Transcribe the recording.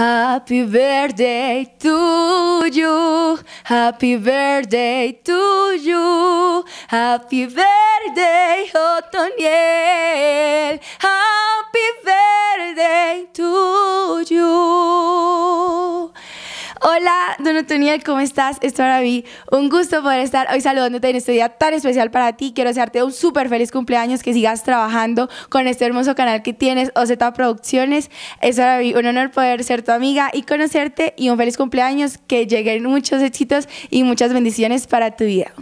Happy birthday to you. Happy birthday to you. Happy birthday, Otoniel. Hola, Don Antonio, ¿cómo estás? Es aquí. un gusto poder estar hoy saludándote en este día tan especial para ti. Quiero desearte un súper feliz cumpleaños, que sigas trabajando con este hermoso canal que tienes, OZ Producciones. Es ahora un honor poder ser tu amiga y conocerte y un feliz cumpleaños, que lleguen muchos éxitos y muchas bendiciones para tu vida.